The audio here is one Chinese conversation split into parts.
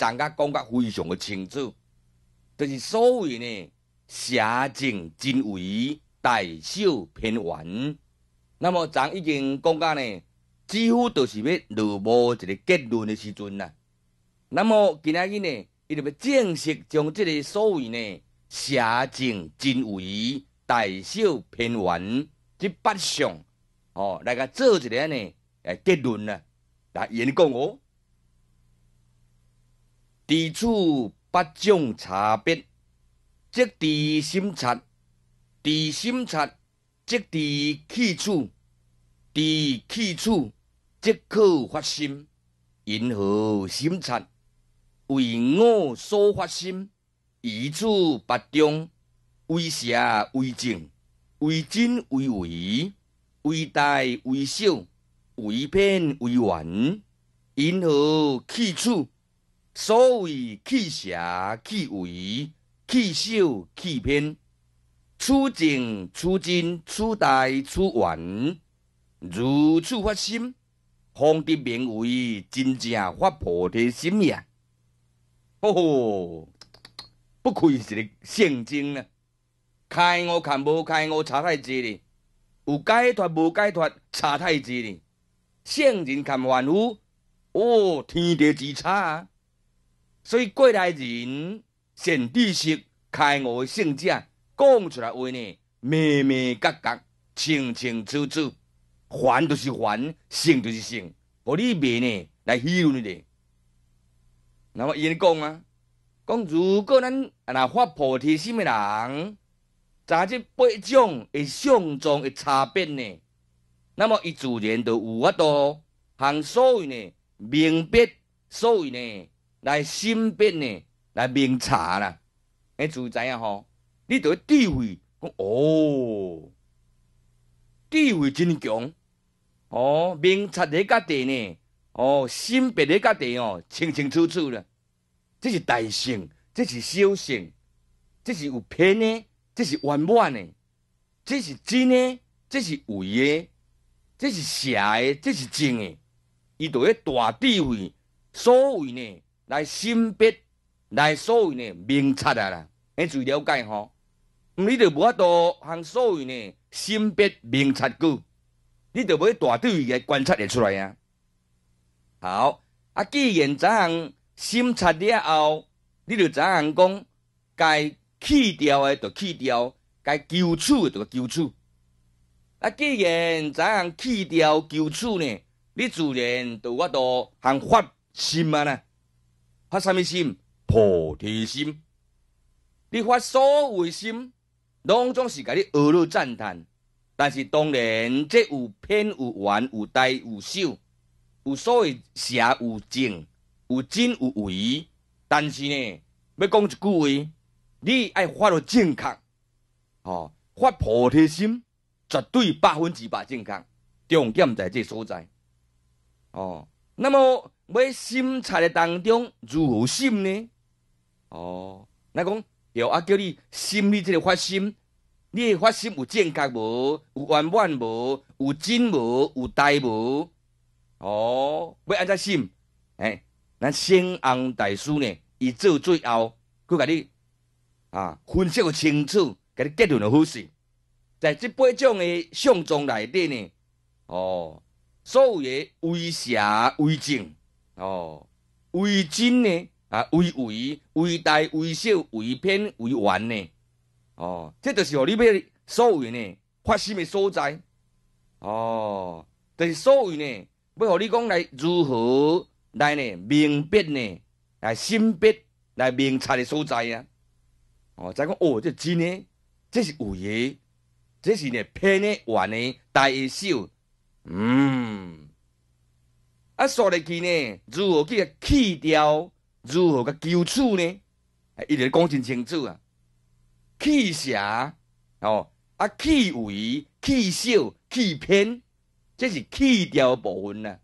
咱家讲得非常的清楚，就是所谓呢狭径精微、大小偏丸。那么咱已经讲过呢，几乎都是要落无一个结论的时阵啦。那么今仔日呢，一定要正式将这个所谓呢狭径精微、大小偏丸，这八项哦，来个做一个呢诶结论啦，来研究我。地处八种差别，即地心察，地心察即地气处，地气处即可发生因何心察？为我所发心，以此八种为邪为正，为真为伪，为大为小，为偏为圆，因何气处？所谓弃邪弃伪，弃小弃偏，取境取真，取大取缘，如此发心，方得名为真正发菩提心也。哦，不愧是个圣僧啊！开悟看无开悟差太济呢，有解脱无解脱差太济呢。圣人看凡夫，哦，天地之差啊！所以，过来人善知识开悟的圣者，讲出来话呢，明明格格，清清楚楚，凡就是凡，圣就是圣。无你未呢来议论呢。那么伊因讲啊，讲如果咱啊那发菩提心的人，查即八种的相中的差别呢，那么伊自然就有法多含所谓呢，明白所谓呢。来审辨呢，来明察啦，你主知啊吼，你得智慧，讲哦，智慧真强哦，明察哪家地呢？哦，审辨哪家地哦，清清楚楚了。这是大圣，这是小圣，这是有偏的，这是圆满的，这是真呢，这是伪的，这是邪的，这是正的。伊得咧大智慧，所谓呢？来鉴别，来所谓呢明察啊啦，你就了解吼。唔，你就无法度通所谓呢鉴别明察过，你就买大智诶观察会出来啊。好，啊，既然怎样审查了后，你就怎样讲该去掉的就去掉，该救处的就救处。啊，既然怎样去掉救处呢，你自然就无法度通发心啊啦。发什么心？菩提心。你发所谓心，拢总是甲你阿谀赞叹。但是当然，这有偏有圆，有大有秀，有所谓邪有正，有真有伪。但是呢，要讲一句话，你爱发到正确哦，发菩提心，绝对百分之百正确。重点在这所在。哦，那么。买心查的当中如何审呢？哦，那讲有啊，叫你心里这个发心，你发心有正确无？有圆满无？有真无？有大无？哦，要安怎审？哎，咱先翁大师呢？伊做最后佮你啊分析个清楚，甲你结论个好势。在这八种的相中内底呢？哦，所有微邪微正。哦，为真呢？啊，为伪、为大、为小、为偏、为完呢？哦，这就是哦，你要所谓呢？发心的所在？哦，就是所谓呢，要和你讲来如何来呢？明白呢？来辨别、来明察的所在啊！哦，再讲哦，这真呢？这是伪，这是呢偏的完呢、大一小，嗯。啊，说来去呢？如何去去掉？如何去救处呢？一直讲真清楚啊！去邪哦，啊，去为去小、去偏，这是去掉部分啊。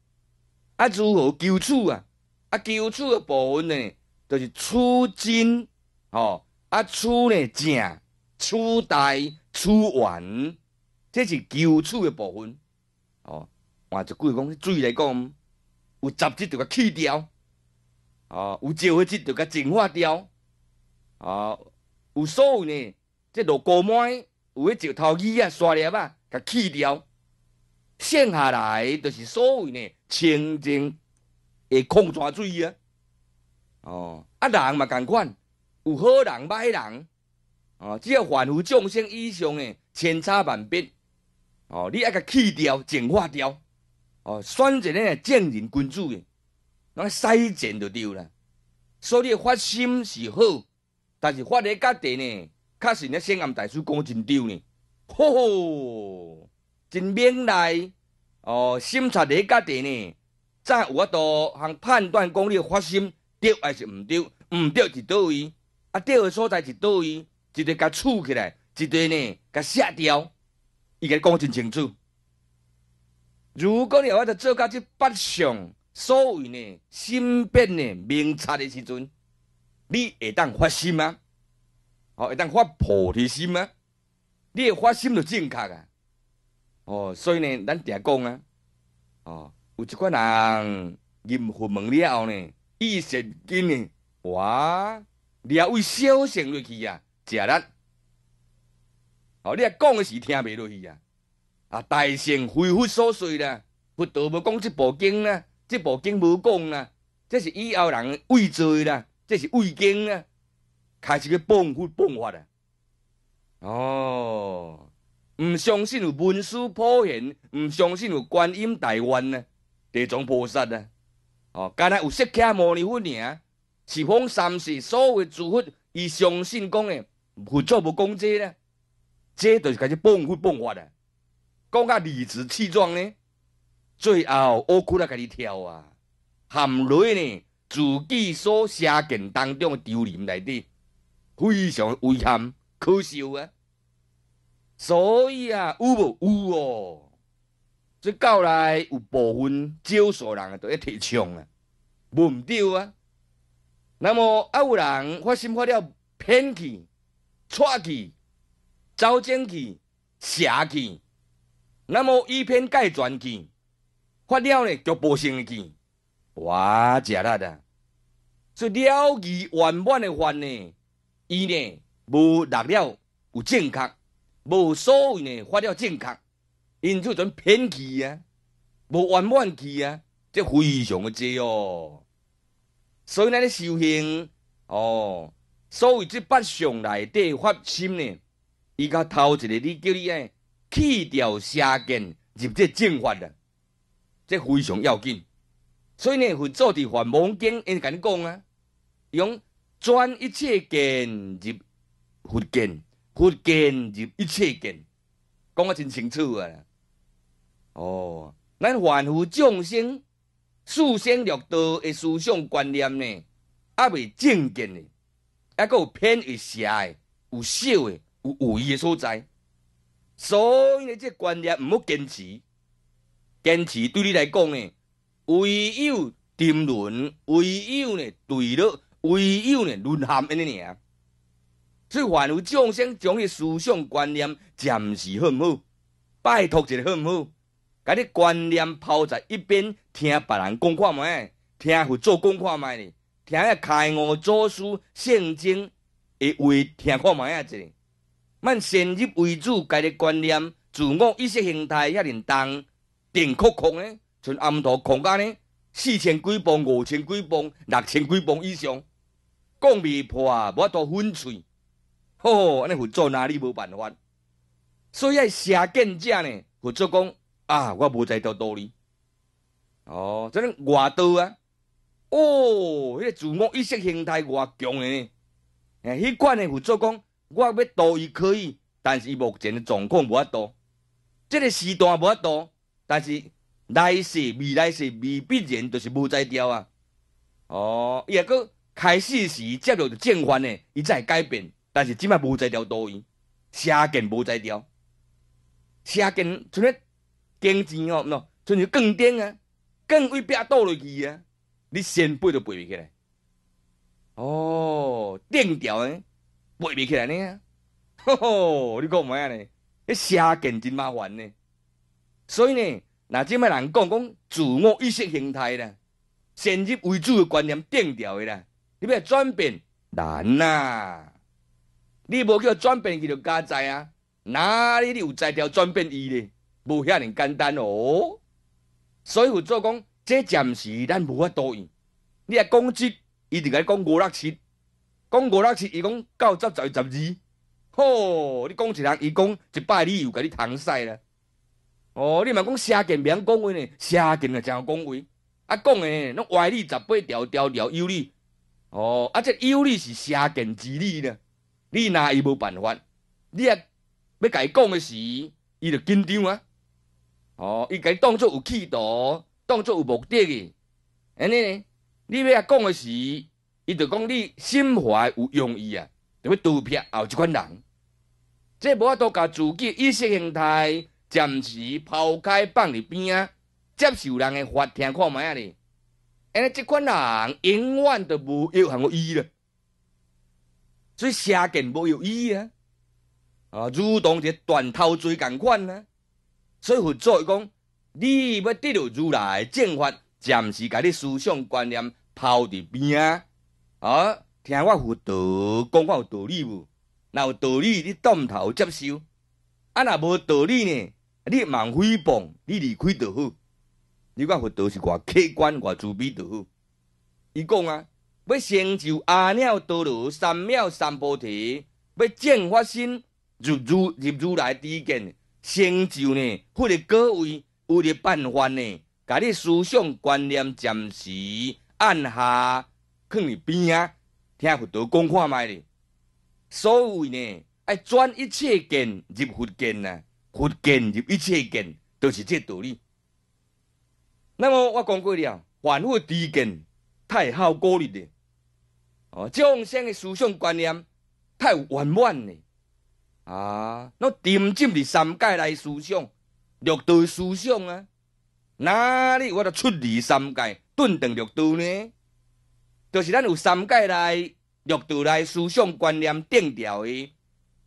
啊，如何救处啊？啊，救处个部分呢，就是取真哦，啊，取呢正、取大、取完，这是救处个部分哦。换一句讲，水来讲。有杂质就佮去掉，啊，有脏的就甲净化掉，啊，有所谓呢，即落高满，有迄石头子啊、沙粒啊，甲去掉，剩下来就是所谓呢清净的矿泉水啊。哦，啊人嘛同款，有好人歹人，哦，只要凡夫众生以上诶千差万别，哦，你爱甲去掉、净化掉。哦，选择呢，将人君子的，咱筛战就对啦。所以发心是好，但是发的家地呢，确实呢，圣安大师讲真对呢。吼吼，真明理哦。审查你家地呢，怎有法度通判断功力发心对还是毋对？毋对就倒位，啊，对的所在是倒位，直接甲处起来，一堆呢甲卸掉，伊个讲真清楚。如果你话我做到即八相所谓呢心变呢明察的时阵，你会当发心啊？哦，会当发菩提心啊？你一发心就正确啊！哦，所以呢，咱常讲啊，哦，有一款人入佛门了后呢，一时间呢，哇，了微小善落去啊，假人，哦，你啊讲的时听袂落去啊。啊！大圣恢复所碎啦，佛陀无讲即部经啦，即部经无讲啦，这是以后人畏罪啦，这是畏经啦，开始去谤佛谤发啦。哦，唔相信有文殊普贤，唔相信有观音大愿呢，地藏菩萨呢。哦，敢若有识卡摩尼佛呢？是方三世所有诸佛，伊相信讲诶，佛祖无讲这啦，这就是开始谤佛谤发啦。讲甲理直气壮呢，最后我过来给你跳啊，含泪呢自己所写件当中的丢脸来的，非常遗憾，可笑啊！所以啊，有无有哦？这到来有部分少数人啊，都要提倡啊，无唔对啊。那么啊，有人发心发了偏见、错去、走正去、邪去。那么以偏概全见，发了呢就不胜的见，哇，假啦的，所以了以完满的患呢，伊呢无得了有正确，无所谓呢发了正确，因就准偏见啊，无完满见啊，这非常的多哦。所以咱的修行哦，所以这八上来得发心呢，伊甲头一个你叫你哎。去掉邪见入这正法啊，这非常要紧。所以呢，佛祖的梵文经因你讲啊，用转一切见入佛见，佛见入一切见，讲啊真清楚啊。哦，咱凡夫众生、四生六道的思想观念呢，阿未正见呢，还阁有偏与邪的、有少的、有有意的所在。所以，呢，这观念唔要坚持，坚持对你来讲呢，唯有沉沦，唯有呢坠落，唯有呢沦陷安尼尔。所以，凡有众生，将迄思想观念暂时很好，拜托一下很好，甲你观念抛在一边，听别人讲看觅，听佛做讲看觅呢，听开悟祖师圣经，会为听看觅啊！一下。咱先入为主，家己观念、自我意识形态遐尔重，点扩空呢？像暗度空间呢？四千几磅、五千几磅、六千几磅以上，讲未破，无多粉碎。吼，安尼佛祖哪里无办法？所以邪见者呢，佛祖讲啊，我无在到道理。哦，真外道啊！哦，迄个自我意识形态外强强呢？诶，迄款呢，佛祖讲。我要多伊可以，但是伊目前的状况无法度，即个时段无法度，但是来势、未来势未必然就是无在调啊。哦，伊也阁开始时接落着正反诶，伊会改变，但是即卖无在调多伊，下劲无在调。下劲像咧经济哦，喏，像像杠顶啊，杠杆壁倒落去啊，你先背都背未起来。哦，定调诶。卖袂起来呢，吼吼！你讲唔安尼，呢？迄生真麻烦呢。所以呢，那即卖人讲讲自我意识形态啦，先入为主的观念定掉的啦，你要转变难呐。你无叫转变，去就加载啊。哪里你有才条转变伊呢？无遐尼简单哦。所以我做讲，这暂时咱无法度。你啊，讲即，伊就该讲五六七。讲五六次，伊讲九十十二十二，吼！你讲一人，伊讲一百里又甲你搪塞了。哦，你咪讲下贱，免讲话呢，下贱啊，真讲话。啊，讲诶，侬歪理十八条条条有理。哦，啊，这有理是下贱之理啦，你若伊无办法。你啊要伊讲诶是伊就紧张啊。哦，伊伊当作有企图，当作有目的的。安尼呢？你要啊讲诶是。伊就讲你心怀有用意啊，就要毒骗后即款人。即无法度甲自己意识形态暂时抛开放伫边啊，接受人诶法庭看卖啊呢。安尼即款人永远都无有含个意义了，所以写经无有意义啊！啊，如同个断头追同款啊。所以佛祖讲，你要得到如来诶正法，暂时甲你思想观念抛伫边啊。啊，听我佛道讲我有道理无？若有道理，你点头接受；啊，若无道理呢，你莫诽谤，你离开就好。你看佛陀是偌客观偌慈悲著好。伊讲啊，要成就阿耨多罗三藐三菩提，要正法身入如入如来之见，成就呢，或者各位有的办法呢，甲你思想观念暂时按下。放你边啊，听佛陀讲看卖咧。所谓呢，爱转一切见入佛见啊，佛见入一切见，都是这道理。那么我讲过了，反复低见太好孤立的，哦，众生的思想观念太圆满的啊，那沉浸伫三界内思想、六道思想啊，哪里我都出离三界，顿顿六道呢？就是咱有三界内、六道内思想观念定调的，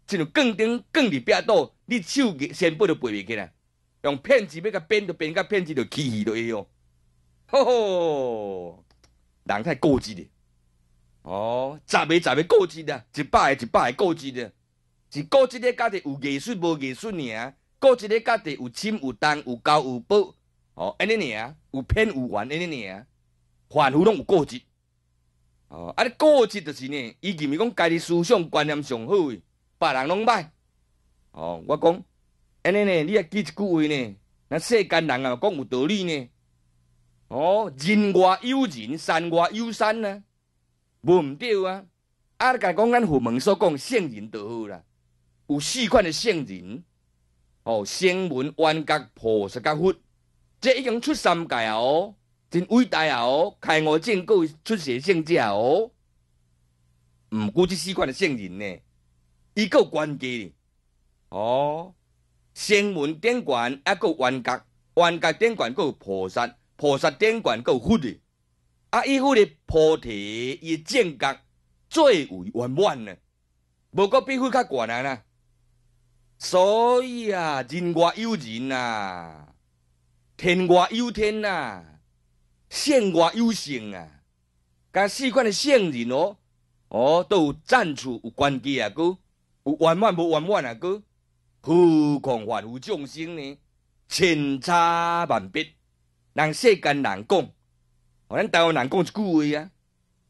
即种更顶更二壁倒，你手先不就背袂起来，用骗子要甲变都变，甲骗子就起疑落去哦。吼吼，人太固执了。哦，十个十个固执啊，一百个一百个固执啊，是固执的家己有艺术无艺术呢啊？固执的家己有亲有重有高有薄哦，安尼呢啊？有偏有圆安尼呢啊？反复拢有固执。哦，啊！你固执就是呢，伊前是讲家己思想观念上好，别人拢歹。哦，我讲安尼呢，你也记一句话呢，那世间人啊，讲有道理呢。哦，人外有人，山外有山啊，毋对啊。啊，你家讲咱佛门所讲圣人就好啦，有四款的圣人。哦，圣门、冤家、菩萨、甲佛，这已经出三界啊！哦。真伟大呀！哦，开我建构出世圣教哦，毋过即四款的圣人呢，伊有关机哩。哦，圣门点关，还够完结，完结点关有菩萨，菩萨点关有佛的，啊，伊佛的菩提与正觉最为圆满呢。无过比佛较悬啊啦，所以啊，人外有人啊，天外有天啊。县外优胜啊，甲四款的县人哦，哦都有赞处有关系啊，个有圆满无圆满啊，个何况凡夫众生呢，千差万别，人世间难讲。哦，咱台湾人讲一句话啊，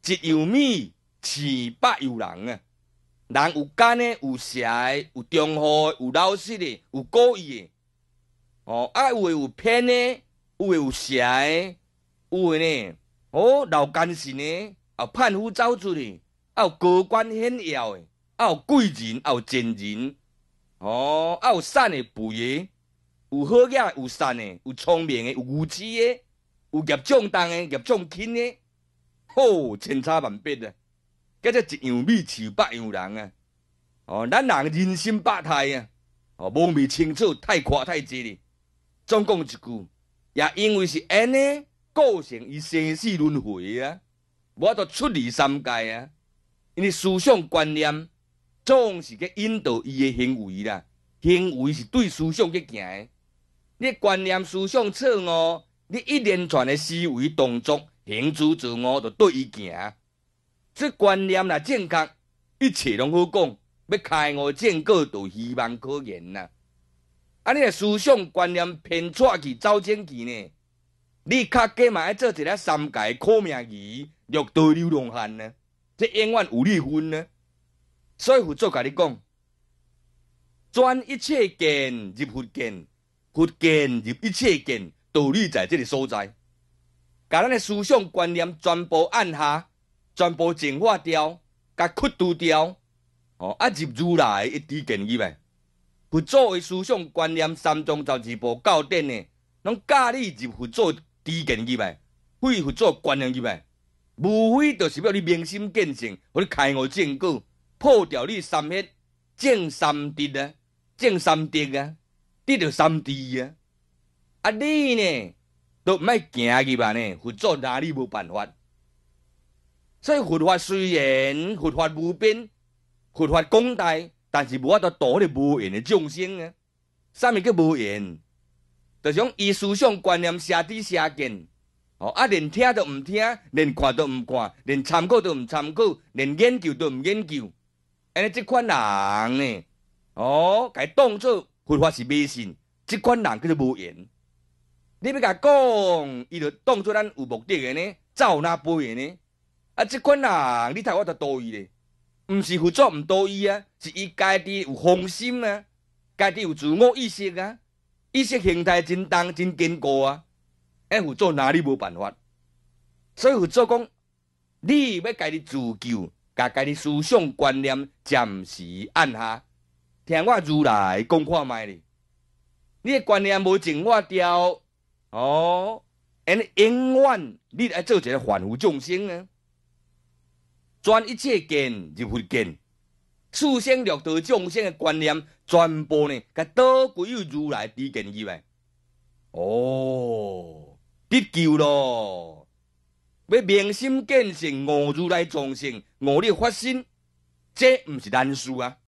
一有米饲百有人啊，人有奸的，有邪的，有忠厚的，有老实的，有故意的，哦，啊，有诶，有偏的，诶，有邪的。有诶呢，哦，老奸臣呢，啊，叛夫走出去，啊，高官显要诶，啊，贵人，啊，贱人，哦，啊，善诶，肥诶，有好嘢，有善诶，有聪明诶，有无知诶，有业重诶，业障轻诶，哦，千差万别啊，叫做一样米饲百样人啊，哦，咱人人心百态啊，哦，摸未清楚，太夸太济哩。总共一句，也因为是安尼。构成伊生死轮回啊！我都出离三界啊！因为思想观念总是去引导伊的行为啦，行为是对思想去行的，你观念思想错误，你一连串的思维动作、行住自我就对伊行这观念啦，正确，一切拢好讲，要开悟见果，都希望可言啦。啊，你的思想观念偏错去走正去呢？你卡计嘛爱做一个三界苦命儿，欲做流浪汉呢？这永远有你份呢。所以佛祖甲你讲，转一切见入佛见，佛见入一切见，道理在这里所在。把咱的思想观念全部按下，全部净化掉，甲除掉。哦，啊入如来一滴见伊呗。佛祖为思想观念三宗十二部教典呢，拢教你入佛祖依见去呗，会佛做官人去呗，无非就是要你明心见性，互你开悟正果，破掉你三灭，正三谛啊，证三谛啊，得到三谛啊。啊，你呢，都毋爱行去吧呢？佛祖哪里无办法？所以佛法虽然佛法无边，佛法广大，但是无法度度你无缘的众生啊。啥物叫无缘？就讲伊思想观念瞎低瞎见，哦啊连听都毋听，连看都毋看，连参考都毋参考，连研究都毋研究。安尼即款人呢，哦，该当做佛法是迷信。即款人叫做无言，你要甲讲，伊就当做咱有目的个呢，走哪辈个呢？啊，即款人，你睇我都多伊咧，毋是佛祖毋多伊啊，是伊家己有放心啊，家己有自我意识啊。意识形态真重、真坚固啊！哎，佛做哪里无办法？所以佛祖讲，你要家己自救，把家己思想观念暂时按下，听我如来讲看卖哩。你诶观念无正，我调哦，因永远你来做一个凡夫众生啊，转一切见就佛见，四想六道众生诶观念。传播呢，甲都归于如来之境以外。哦，得救咯！要明心见性，悟如来众生，悟力发心，这毋是难事啊。